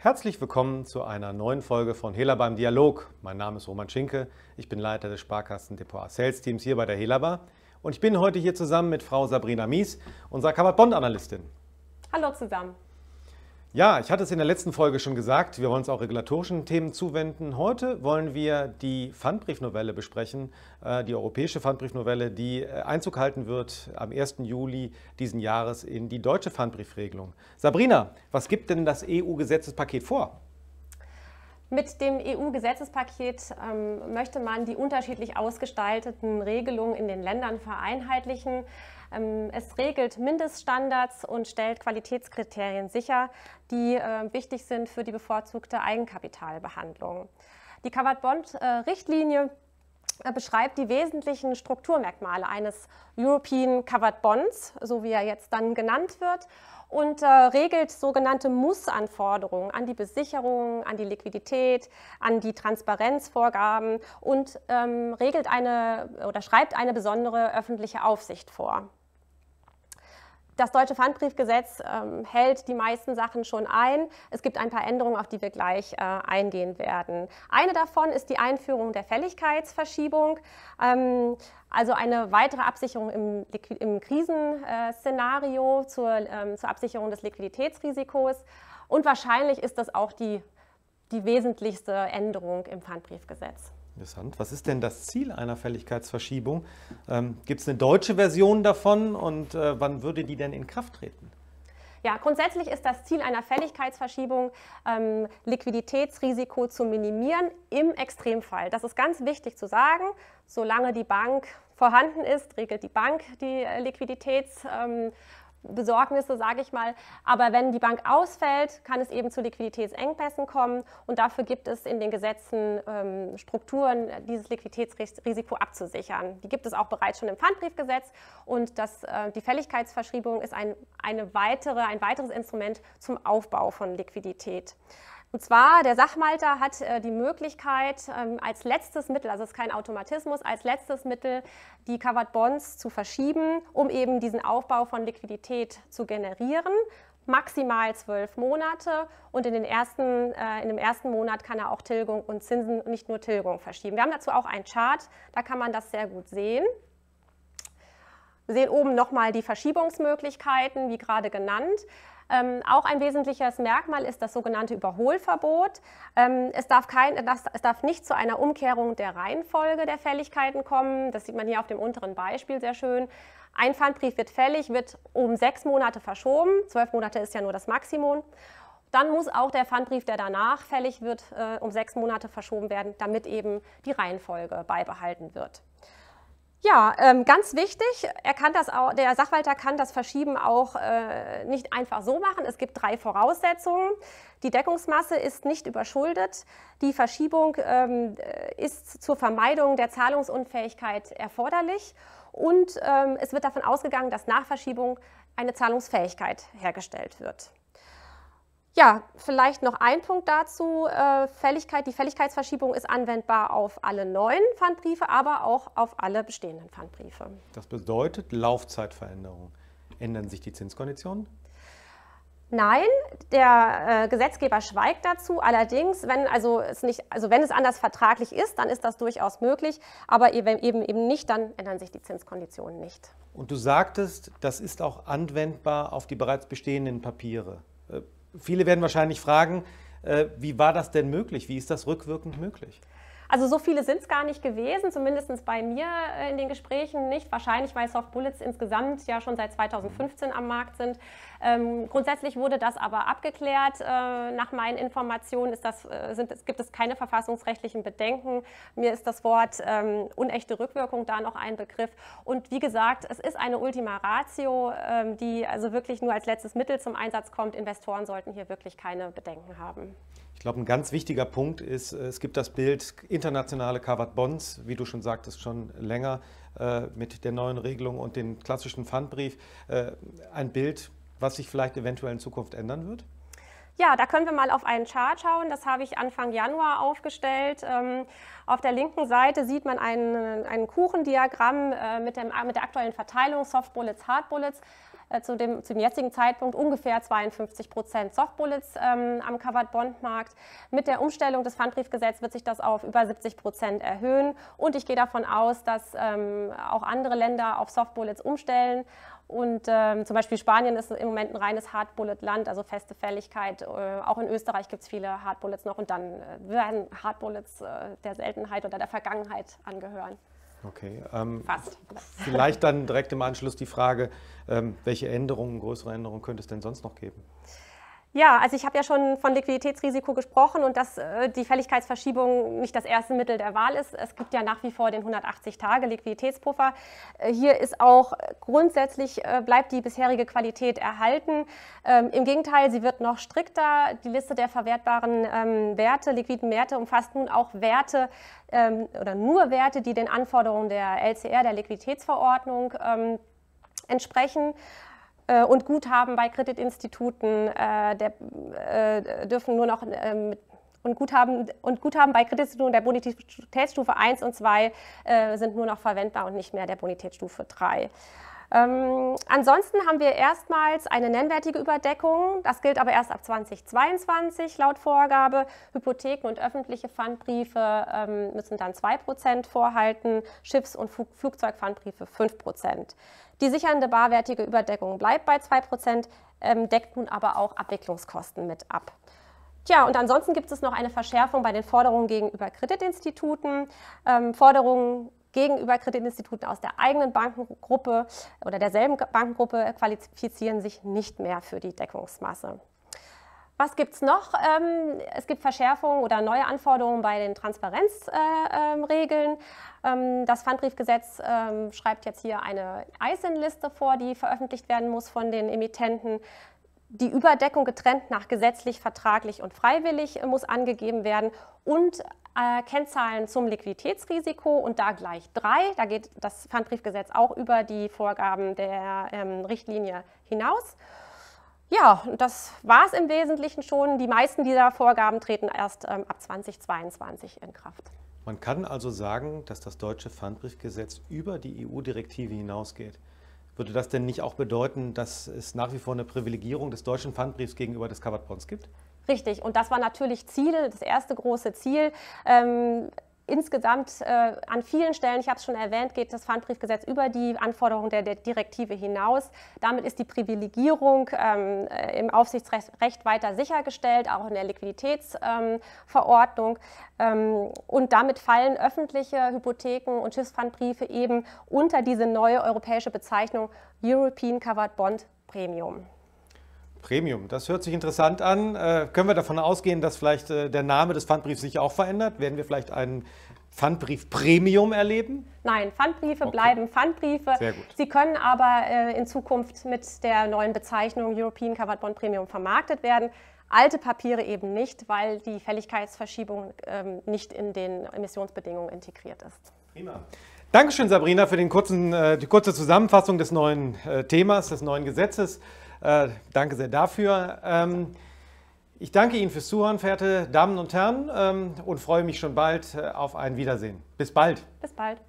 Herzlich willkommen zu einer neuen Folge von Hela beim Dialog. Mein Name ist Roman Schinke, ich bin Leiter des Sparkassen Depot Sales Teams hier bei der Helaba und ich bin heute hier zusammen mit Frau Sabrina Mies, unserer Covered Bond Analystin. Hallo zusammen. Ja, ich hatte es in der letzten Folge schon gesagt, wir wollen uns auch regulatorischen Themen zuwenden. Heute wollen wir die Pfandbriefnovelle besprechen, äh, die europäische Pfandbriefnovelle, die äh, Einzug halten wird am 1. Juli diesen Jahres in die deutsche Pfandbriefregelung. Sabrina, was gibt denn das EU-Gesetzespaket vor? Mit dem EU-Gesetzespaket ähm, möchte man die unterschiedlich ausgestalteten Regelungen in den Ländern vereinheitlichen. Ähm, es regelt Mindeststandards und stellt Qualitätskriterien sicher, die äh, wichtig sind für die bevorzugte Eigenkapitalbehandlung. Die Covered Bond-Richtlinie äh, äh, beschreibt die wesentlichen Strukturmerkmale eines European Covered Bonds, so wie er jetzt dann genannt wird, und äh, regelt sogenannte Muss-Anforderungen an die Besicherung, an die Liquidität, an die Transparenzvorgaben und ähm, regelt eine oder schreibt eine besondere öffentliche Aufsicht vor. Das deutsche Pfandbriefgesetz ähm, hält die meisten Sachen schon ein. Es gibt ein paar Änderungen, auf die wir gleich äh, eingehen werden. Eine davon ist die Einführung der Fälligkeitsverschiebung, ähm, also eine weitere Absicherung im, im Krisenszenario zur, ähm, zur Absicherung des Liquiditätsrisikos. Und wahrscheinlich ist das auch die, die wesentlichste Änderung im Pfandbriefgesetz. Interessant. Was ist denn das Ziel einer Fälligkeitsverschiebung? Ähm, Gibt es eine deutsche Version davon und äh, wann würde die denn in Kraft treten? Ja, grundsätzlich ist das Ziel einer Fälligkeitsverschiebung, ähm, Liquiditätsrisiko zu minimieren im Extremfall. Das ist ganz wichtig zu sagen. Solange die Bank vorhanden ist, regelt die Bank die äh, Liquiditätsrisiko. Ähm, Besorgnisse, sage ich mal. Aber wenn die Bank ausfällt, kann es eben zu Liquiditätsengpässen kommen und dafür gibt es in den Gesetzen ähm, Strukturen, dieses Liquiditätsrisiko abzusichern. Die gibt es auch bereits schon im Pfandbriefgesetz und das, äh, die Fälligkeitsverschriebung ist ein, eine weitere, ein weiteres Instrument zum Aufbau von Liquidität. Und zwar, der Sachmalter hat äh, die Möglichkeit, ähm, als letztes Mittel, also es ist kein Automatismus, als letztes Mittel die Covered Bonds zu verschieben, um eben diesen Aufbau von Liquidität zu generieren. Maximal zwölf Monate und in, den ersten, äh, in dem ersten Monat kann er auch Tilgung und Zinsen, nicht nur Tilgung verschieben. Wir haben dazu auch einen Chart, da kann man das sehr gut sehen. Wir sehen oben nochmal die Verschiebungsmöglichkeiten, wie gerade genannt. Ähm, auch ein wesentliches Merkmal ist das sogenannte Überholverbot. Ähm, es, darf kein, das, es darf nicht zu einer Umkehrung der Reihenfolge der Fälligkeiten kommen. Das sieht man hier auf dem unteren Beispiel sehr schön. Ein Pfandbrief wird fällig, wird um sechs Monate verschoben. Zwölf Monate ist ja nur das Maximum. Dann muss auch der Pfandbrief, der danach fällig wird, äh, um sechs Monate verschoben werden, damit eben die Reihenfolge beibehalten wird. Ja, ähm, ganz wichtig, er kann das auch, der Sachwalter kann das Verschieben auch äh, nicht einfach so machen. Es gibt drei Voraussetzungen. Die Deckungsmasse ist nicht überschuldet. Die Verschiebung ähm, äh, ist zur Vermeidung der Zahlungsunfähigkeit erforderlich. Und ähm, es wird davon ausgegangen, dass nach Verschiebung eine Zahlungsfähigkeit hergestellt wird. Ja, vielleicht noch ein Punkt dazu. Äh, Fälligkeit, die Fälligkeitsverschiebung ist anwendbar auf alle neuen Pfandbriefe, aber auch auf alle bestehenden Pfandbriefe. Das bedeutet Laufzeitveränderung. Ändern sich die Zinskonditionen? Nein, der äh, Gesetzgeber schweigt dazu. Allerdings, wenn, also es nicht, also wenn es anders vertraglich ist, dann ist das durchaus möglich. Aber eben, eben, nicht, dann ändern sich die Zinskonditionen nicht. Und du sagtest, das ist auch anwendbar auf die bereits bestehenden Papiere. Äh, Viele werden wahrscheinlich fragen, äh, wie war das denn möglich? Wie ist das rückwirkend möglich? Also so viele sind es gar nicht gewesen, zumindest bei mir äh, in den Gesprächen nicht. Wahrscheinlich, weil Soft Bullets insgesamt ja schon seit 2015 am Markt sind. Ähm, grundsätzlich wurde das aber abgeklärt. Äh, nach meinen Informationen ist das, äh, sind, gibt es keine verfassungsrechtlichen Bedenken. Mir ist das Wort ähm, unechte Rückwirkung da noch ein Begriff. Und wie gesagt, es ist eine Ultima Ratio, ähm, die also wirklich nur als letztes Mittel zum Einsatz kommt. Investoren sollten hier wirklich keine Bedenken haben. Ich glaube, ein ganz wichtiger Punkt ist, äh, es gibt das Bild internationale Covered Bonds, wie du schon sagtest, schon länger äh, mit der neuen Regelung und dem klassischen Pfandbrief. Äh, ein Bild, was sich vielleicht eventuell in Zukunft ändern wird? Ja, da können wir mal auf einen Chart schauen. Das habe ich Anfang Januar aufgestellt. Ähm, auf der linken Seite sieht man ein, ein Kuchendiagramm mit, dem, mit der aktuellen Verteilung Soft Bullets, Hard Bullets. Äh, zu dem, zum jetzigen Zeitpunkt ungefähr 52 Prozent Softbullets ähm, am Covered Bond Markt. Mit der Umstellung des Pfandbriefgesetzes wird sich das auf über 70 Prozent erhöhen. Und ich gehe davon aus, dass ähm, auch andere Länder auf Softbullets umstellen. Und ähm, zum Beispiel Spanien ist im Moment ein reines Hardbullet-Land, also feste Fälligkeit. Äh, auch in Österreich gibt es viele Hardbullets noch und dann äh, werden Hardbullets äh, der Seltenheit oder der Vergangenheit angehören. Okay. Ähm, Fast. Vielleicht dann direkt im Anschluss die Frage, ähm, welche Änderungen, größere Änderungen könnte es denn sonst noch geben? Ja, also ich habe ja schon von Liquiditätsrisiko gesprochen und dass äh, die Fälligkeitsverschiebung nicht das erste Mittel der Wahl ist. Es gibt ja nach wie vor den 180-Tage-Liquiditätspuffer. Äh, hier ist auch grundsätzlich äh, bleibt die bisherige Qualität erhalten. Ähm, Im Gegenteil, sie wird noch strikter. Die Liste der verwertbaren ähm, Werte, liquiden Werte, umfasst nun auch Werte ähm, oder nur Werte, die den Anforderungen der LCR, der Liquiditätsverordnung, entsprechen. Äh, und Guthaben bei Kreditinstituten äh, der, äh, dürfen nur noch ähm, und Guthaben, und Guthaben bei Kreditinstituten der Bonitätsstufe 1 und 2 äh, sind nur noch verwendbar und nicht mehr der Bonitätsstufe 3. Ähm, ansonsten haben wir erstmals eine nennwertige Überdeckung. Das gilt aber erst ab 2022 laut Vorgabe. Hypotheken und öffentliche Pfandbriefe ähm, müssen dann 2% vorhalten, Schiffs- und Flug Flugzeugpfandbriefe 5%. Die sichernde barwertige Überdeckung bleibt bei 2%, ähm, deckt nun aber auch Abwicklungskosten mit ab. Tja, und ansonsten gibt es noch eine Verschärfung bei den Forderungen gegenüber Kreditinstituten. Ähm, Forderungen gegenüber Kreditinstituten aus der eigenen Bankengruppe oder derselben Bankengruppe qualifizieren sich nicht mehr für die Deckungsmasse. Was gibt es noch? Ähm, es gibt Verschärfungen oder neue Anforderungen bei den Transparenzregeln. Ähm, das Pfandbriefgesetz ähm, schreibt jetzt hier eine ISIN-Liste vor, die veröffentlicht werden muss von den Emittenten. Die Überdeckung getrennt nach gesetzlich, vertraglich und freiwillig äh, muss angegeben werden und äh, Kennzahlen zum Liquiditätsrisiko und da gleich drei. Da geht das Pfandbriefgesetz auch über die Vorgaben der ähm, Richtlinie hinaus. Ja, das war es im Wesentlichen schon. Die meisten dieser Vorgaben treten erst ähm, ab 2022 in Kraft. Man kann also sagen, dass das deutsche Pfandbriefgesetz über die EU-Direktive hinausgeht. Würde das denn nicht auch bedeuten, dass es nach wie vor eine Privilegierung des deutschen Pfandbriefs gegenüber des Covered Bonds gibt? Richtig, und das war natürlich Ziel, das erste große Ziel. Ähm, insgesamt äh, an vielen Stellen, ich habe es schon erwähnt, geht das Pfandbriefgesetz über die Anforderungen der, der, Direktive hinaus. Damit ist die Privilegierung ähm, äh, im Aufsichtsrecht weiter sichergestellt, auch in der Liquiditätsverordnung. ähm, und damit fallen öffentliche Hypotheken und Schiffspfandbriefe eben unter diese neue europäische Bezeichnung European Covered Bond Premium. Premium, das hört sich interessant an. Äh, können wir davon ausgehen, dass vielleicht äh, der Name des Pfandbriefs sich auch verändert? Werden wir vielleicht einen Pfandbrief Premium erleben? Nein, Pfandbriefe okay. bleiben Pfandbriefe. Sehr gut. Sie können aber äh, in Zukunft mit der neuen Bezeichnung European Covered Bond Premium vermarktet werden. Alte Papiere eben nicht, weil die Fälligkeitsverschiebung ähm, nicht in den Emissionsbedingungen integriert ist. Prima. Dankeschön, Sabrina, für den kurzen, äh, die kurze Zusammenfassung des neuen äh, Themas, des neuen Gesetzes. Äh, danke sehr dafür. Ähm, ich danke Ihnen fürs Zuhören, verehrte Damen und Herren, ähm, und freue mich schon bald äh, auf ein Wiedersehen. Bis bald. Bis bald.